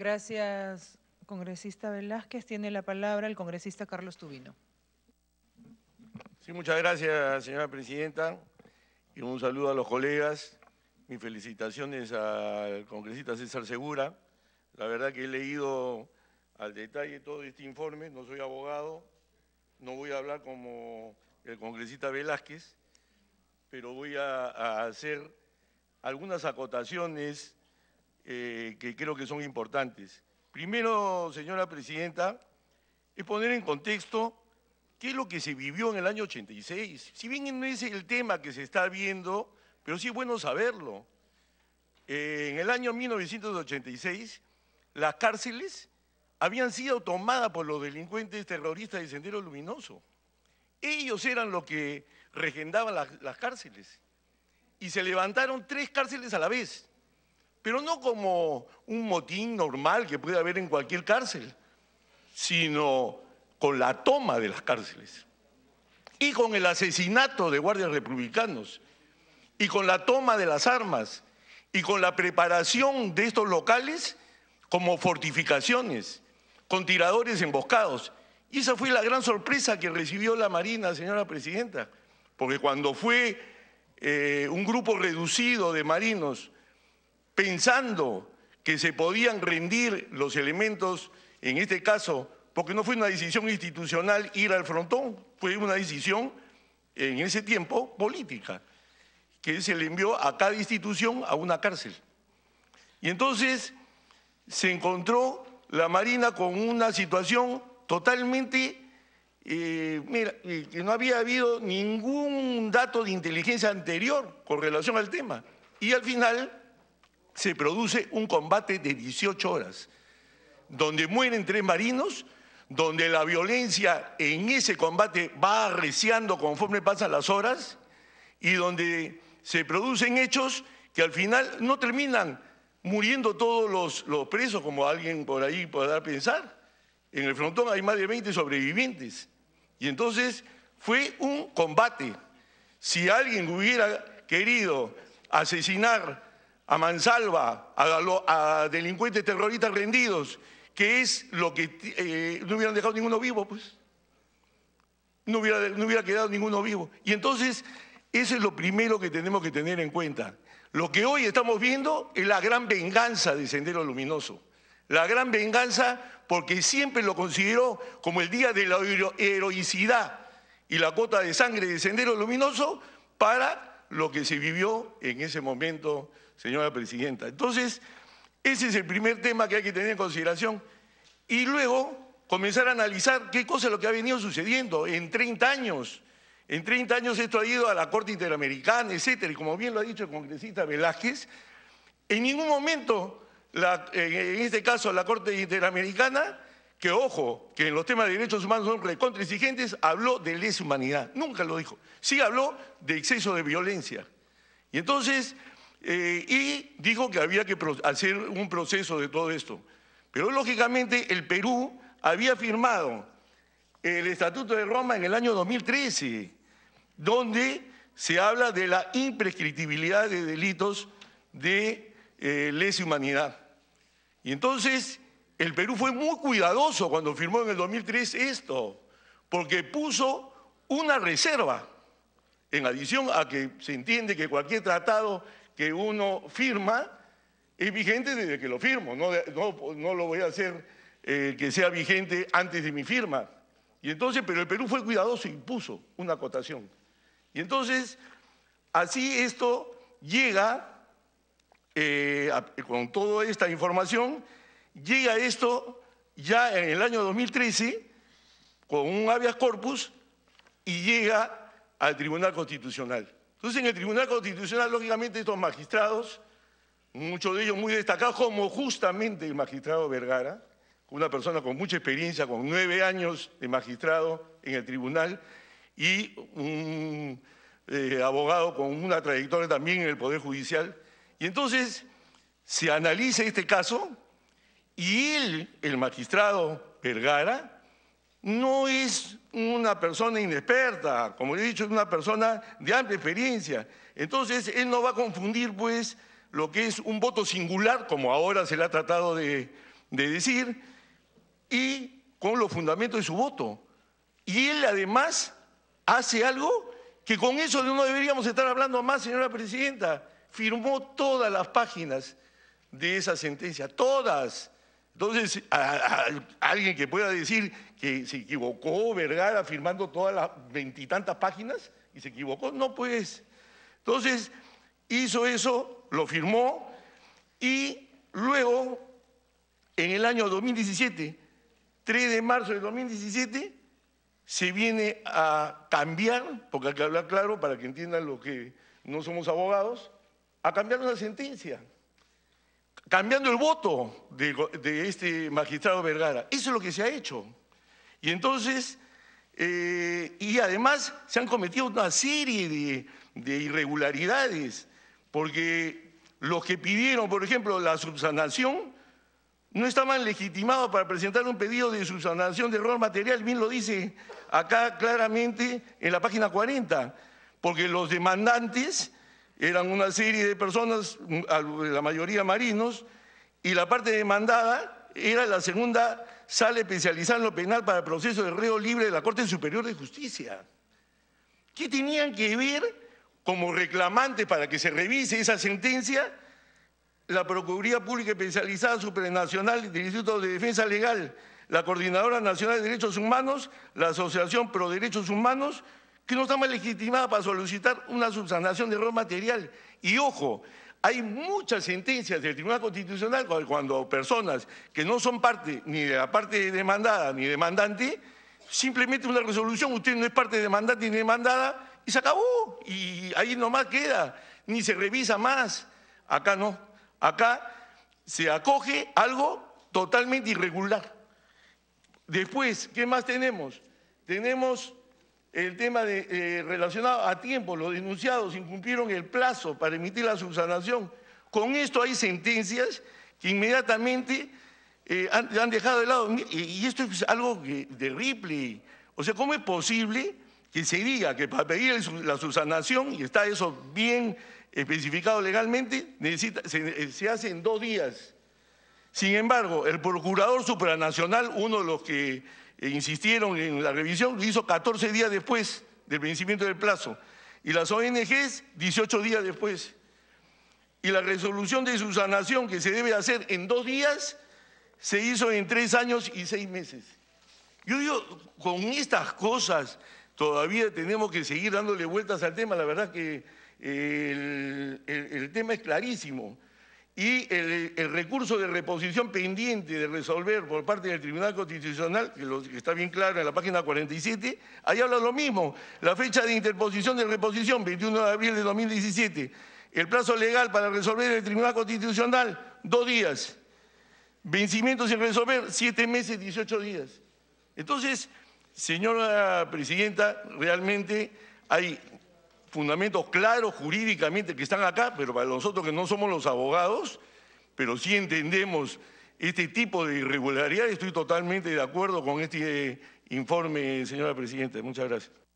Gracias, congresista Velázquez. Tiene la palabra el congresista Carlos Tubino. Sí, muchas gracias, señora presidenta. Y un saludo a los colegas. Mis felicitaciones al congresista César Segura. La verdad que he leído al detalle todo este informe. No soy abogado, no voy a hablar como el congresista Velázquez, pero voy a, a hacer algunas acotaciones eh, que creo que son importantes. Primero, señora presidenta, es poner en contexto qué es lo que se vivió en el año 86. Si bien no es el tema que se está viendo, pero sí es bueno saberlo. Eh, en el año 1986, las cárceles habían sido tomadas por los delincuentes terroristas de Sendero Luminoso. Ellos eran los que regendaban las cárceles. Y se levantaron tres cárceles a la vez pero no como un motín normal que puede haber en cualquier cárcel, sino con la toma de las cárceles y con el asesinato de guardias republicanos y con la toma de las armas y con la preparación de estos locales como fortificaciones, con tiradores emboscados. Y esa fue la gran sorpresa que recibió la Marina, señora presidenta, porque cuando fue eh, un grupo reducido de marinos pensando que se podían rendir los elementos, en este caso, porque no fue una decisión institucional ir al frontón, fue una decisión en ese tiempo política, que se le envió a cada institución a una cárcel. Y entonces se encontró la Marina con una situación totalmente, eh, mira, eh, que no había habido ningún dato de inteligencia anterior con relación al tema. Y al final se produce un combate de 18 horas, donde mueren tres marinos, donde la violencia en ese combate va arreciando conforme pasan las horas y donde se producen hechos que al final no terminan muriendo todos los, presos, como alguien por ahí podrá pensar. En el frontón hay más de 20 sobrevivientes. Y entonces fue un combate. Si alguien hubiera querido asesinar a mansalva, a, delincuentes terroristas rendidos, que es lo que eh, no hubieran dejado ninguno vivo, pues. No hubiera, no hubiera quedado ninguno vivo. Y entonces, eso es lo primero que tenemos que tener en cuenta. Lo que hoy estamos viendo es la gran venganza de Sendero Luminoso. La gran venganza porque siempre lo consideró como el día de la heroicidad y la cuota de sangre de Sendero Luminoso para lo que se vivió en ese momento señora presidenta. Entonces, ese es el primer tema que hay que tener en consideración. Y luego comenzar a analizar qué cosa es lo que ha venido sucediendo en 30 años. En 30 años esto ha ido a la Corte Interamericana, etcétera. Y como bien lo ha dicho el congresista Velázquez, en ningún momento, en este caso la Corte Interamericana, que ojo, que en los temas de derechos humanos son recontraexigentes, habló de lesa humanidad. Nunca lo dijo. Sí habló de exceso de violencia. Y entonces, eh, y dijo que había que hacer un proceso de todo esto. Pero lógicamente el Perú había firmado el Estatuto de Roma en el año 2013, donde se habla de la imprescriptibilidad de delitos de eh, lesa humanidad. Y entonces el Perú fue muy cuidadoso cuando firmó en el 2003 esto, porque puso una reserva, en adición a que se entiende que cualquier tratado que uno firma es vigente desde que lo firmo, no, lo voy a hacer eh, que sea vigente antes de mi firma. Y entonces, pero el Perú fue cuidadoso y puso una acotación. Y entonces, así esto llega, eh, con toda esta información, llega esto ya en el año 2013 con un habeas corpus y llega al Tribunal Constitucional. Entonces en el Tribunal Constitucional, lógicamente, estos magistrados, muchos de ellos muy destacados, como justamente el magistrado Vergara, una persona con mucha experiencia, con nueve años de magistrado en el tribunal y un eh, abogado con una trayectoria también en el Poder Judicial. Y entonces se analiza este caso y él, el magistrado Vergara, no es una persona inexperta, como he dicho, es una persona de amplia experiencia. Entonces, él no va a confundir, pues, lo que es un voto singular, como ahora se le ha tratado de, de decir, y con los fundamentos de su voto. Y él, además, hace algo que con eso no deberíamos estar hablando más, señora presidenta. Firmó todas las páginas de esa sentencia, todas entonces, alguien que pueda decir que se equivocó Vergara firmando todas las veintitantas páginas y se equivocó, no pues. Entonces, hizo eso, lo firmó y luego, en el año 2017, 3 de marzo de 2017, se viene a cambiar, porque hay que hablar claro para que entiendan lo que no somos abogados, a cambiar una sentencia cambiando el voto de, este magistrado Vergara. Eso es lo que se ha hecho. Y entonces, eh, y además se han cometido una serie de, de irregularidades, porque los que pidieron, por ejemplo, la subsanación, no estaban legitimados para presentar un pedido de subsanación de error material, bien lo dice acá claramente en la página 40, porque los demandantes eran una serie de personas, la mayoría marinos, y la parte demandada era la segunda sala especializada en lo penal para el proceso de reo libre de la Corte Superior de Justicia. ¿Qué tenían que ver como reclamantes para que se revise esa sentencia? La Procuraduría Pública Especializada Supranacional del Instituto de Defensa Legal, la Coordinadora Nacional de Derechos Humanos, la Asociación Pro Derechos Humanos, que no está más legitimada para solicitar una subsanación de error material. Y ojo, hay muchas sentencias del Tribunal Constitucional cuando personas que no son parte ni de la parte demandada ni demandante, simplemente una resolución, usted no es parte demandante ni demandada, y se acabó, y ahí nomás queda, ni se revisa más. Acá no, acá se acoge algo totalmente irregular. Después, ¿qué más tenemos? Tenemos el tema eh, relacionado a tiempo, los denunciados incumplieron el plazo para emitir la subsanación. Con esto hay sentencias que inmediatamente eh, han, dejado de lado. Y, esto es algo terrible. O sea, ¿cómo es posible que se diga que para pedir la subsanación, y está eso bien especificado legalmente, se, eh, se hace en dos días? Sin embargo, el procurador supranacional, uno de los que e insistieron en la revisión, lo hizo 14 días después del vencimiento del plazo. Y las ONGs, 18 días después. Y la resolución de su sanación, que se debe hacer en dos días, se hizo en tres años y seis meses. Yo digo, con estas cosas todavía tenemos que seguir dándole vueltas al tema. La verdad que eh, el tema es clarísimo y el, recurso de reposición pendiente de resolver por parte del Tribunal Constitucional, que, que, está bien claro en la página 47, ahí habla lo mismo. La fecha de interposición de reposición, 21 de abril de 2017. El plazo legal para resolver el Tribunal Constitucional, dos días. Vencimiento sin resolver, siete meses, 18 días. Entonces, señora presidenta, realmente hay fundamentos claros jurídicamente que están acá, pero para nosotros que no somos los abogados, pero sí entendemos este tipo de irregularidades, estoy totalmente de acuerdo con este informe, señora Presidenta. Muchas gracias.